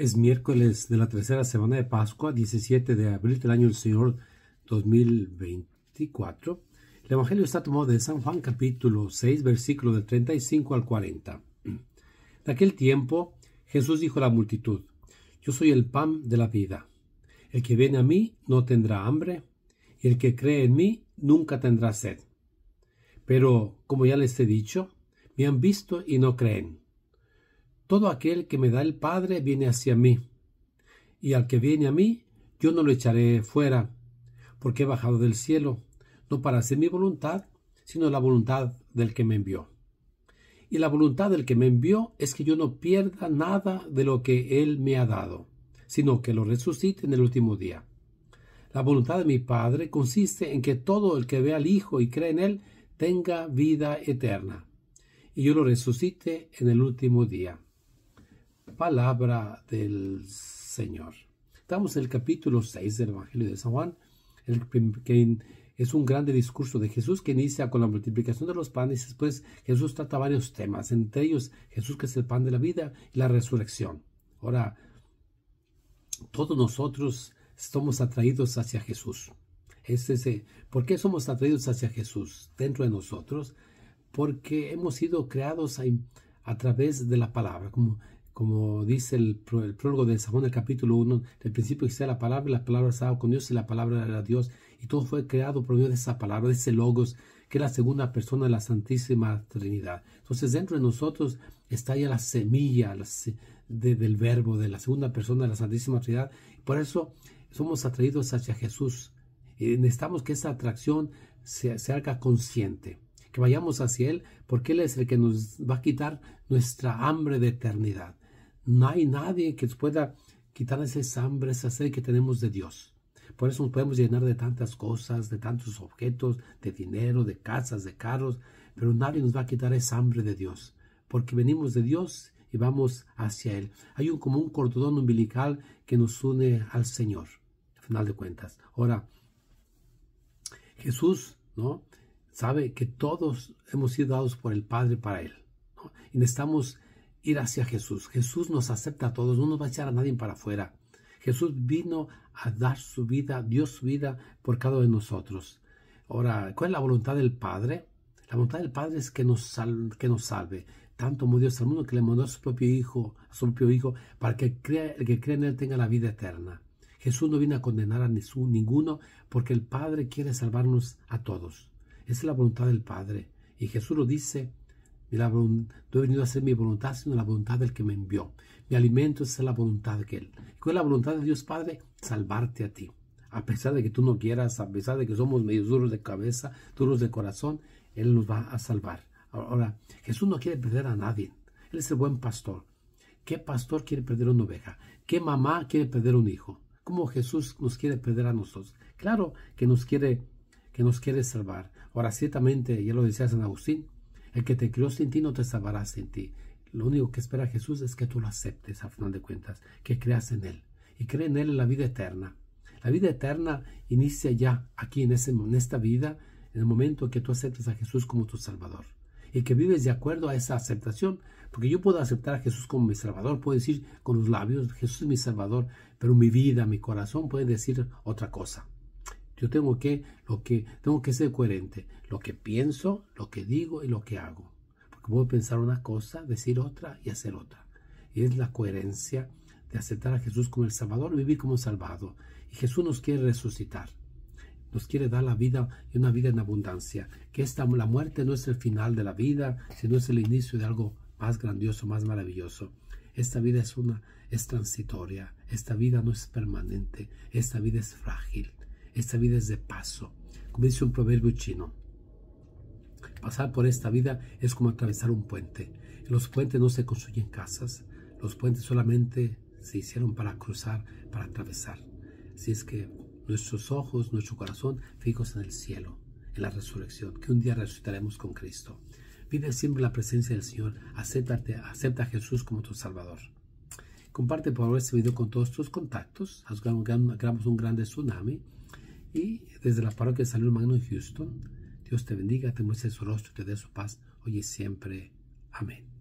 Es miércoles de la tercera semana de Pascua, 17 de abril del año del Señor 2024. El Evangelio está tomado de San Juan capítulo 6, versículo del 35 al 40. De aquel tiempo Jesús dijo a la multitud, Yo soy el pan de la vida. El que viene a mí no tendrá hambre, y el que cree en mí nunca tendrá sed. Pero, como ya les he dicho, me han visto y no creen. Todo aquel que me da el Padre viene hacia mí, y al que viene a mí, yo no lo echaré fuera, porque he bajado del cielo, no para hacer mi voluntad, sino la voluntad del que me envió. Y la voluntad del que me envió es que yo no pierda nada de lo que él me ha dado, sino que lo resucite en el último día. La voluntad de mi Padre consiste en que todo el que ve al Hijo y cree en él tenga vida eterna, y yo lo resucite en el último día palabra del Señor. Estamos en el capítulo 6 del Evangelio de San Juan, el que es un grande discurso de Jesús que inicia con la multiplicación de los panes. y Después Jesús trata varios temas, entre ellos Jesús que es el pan de la vida y la resurrección. Ahora, todos nosotros estamos atraídos hacia Jesús. ¿Por qué somos atraídos hacia Jesús dentro de nosotros? Porque hemos sido creados a, a través de la palabra. Como como dice el, prólogo de Samón el capítulo 1, del principio que sea la palabra, la palabra estaba con Dios y la palabra era Dios, y todo fue creado por medio de esa palabra, de ese logos, que es la segunda persona de la Santísima Trinidad. Entonces dentro de nosotros está ya la semilla del verbo, de la segunda persona de la Santísima Trinidad. Por eso somos atraídos hacia Jesús. Y necesitamos que esa atracción se, se haga consciente que vayamos hacia Él, porque Él es el que nos va a quitar nuestra hambre de eternidad. No hay nadie que nos pueda quitar ese hambre, esa sed que tenemos de Dios. Por eso nos podemos llenar de tantas cosas, de tantos objetos, de dinero, de casas, de carros, pero nadie nos va a quitar esa hambre de Dios, porque venimos de Dios y vamos hacia Él. Hay un, como un cordón umbilical que nos une al Señor, al final de cuentas. Ahora, Jesús, ¿no? Sabe que todos hemos sido dados por el Padre para Él. Y necesitamos ir hacia Jesús. Jesús nos acepta a todos, no nos va a echar a nadie para afuera. Jesús vino a dar su vida, Dios su vida por cada uno de nosotros. Ahora, ¿cuál es la voluntad del Padre? La voluntad del Padre es que nos, salve, que nos salve. Tanto murió Dios mundo que le mandó a su propio Hijo, a su propio Hijo, para que el que cree en Él tenga la vida eterna. Jesús no vino a condenar a ninguno, porque el Padre quiere salvarnos a todos. Esa es la voluntad del Padre. Y Jesús lo dice no he venido a hacer mi voluntad, sino la voluntad del que me envió. Mi alimento es la voluntad de Él. ¿Cuál es la voluntad de Dios Padre? Salvarte a ti. A pesar de que tú no quieras, a pesar de que somos medio duros de cabeza, duros de corazón, Él nos va a salvar. Ahora, Jesús no quiere perder a nadie. Él es el buen pastor. ¿Qué pastor quiere perder una oveja? ¿Qué mamá quiere perder un hijo? ¿Cómo Jesús nos quiere perder a nosotros? Claro que nos quiere, que nos quiere salvar. Ahora, ciertamente, ya lo decía San Agustín, el que te crió sin ti no te salvará sin ti. Lo único que espera Jesús es que tú lo aceptes, al final de cuentas, que creas en Él. Y cree en Él en la vida eterna. La vida eterna inicia ya, aquí en, esta vida, en el momento que tú aceptas a Jesús como tu Salvador. Y que vives de acuerdo a esa aceptación. Porque yo puedo aceptar a Jesús como mi Salvador, puedo decir con los labios, Jesús es mi Salvador, pero mi vida, mi corazón puede decir otra cosa. Yo tengo que, lo que, tengo que ser coherente. Lo que pienso, lo que digo y lo que hago. Porque puedo pensar una cosa, decir otra y hacer otra. Y es la coherencia de aceptar a Jesús como el Salvador, vivir como salvado Y Jesús nos quiere resucitar. Nos quiere dar la vida y una vida en abundancia. Que esta, la muerte no es el final de la vida, sino es el inicio de algo más grandioso, más maravilloso. Esta vida es una es transitoria, esta vida no es permanente, esta vida es frágil. Esta vida es de paso. Como dice un proverbio chino, pasar por esta vida es como atravesar un puente. los puentes no se construyen casas. Los puentes solamente se hicieron para cruzar, para atravesar. Así es que nuestros ojos, nuestro corazón fijos en el cielo, en la resurrección, que un día resucitaremos con Cristo. Vive siempre la presencia del Señor. Acéptate, acepta a Jesús como tu Salvador. Comparte por favor este video con todos tus contactos. Hagamos un gran tsunami y desde la parroquia de San Luis Magno en Houston, Dios te bendiga, te muestre su rostro, te dé su paz, hoy y siempre. Amén.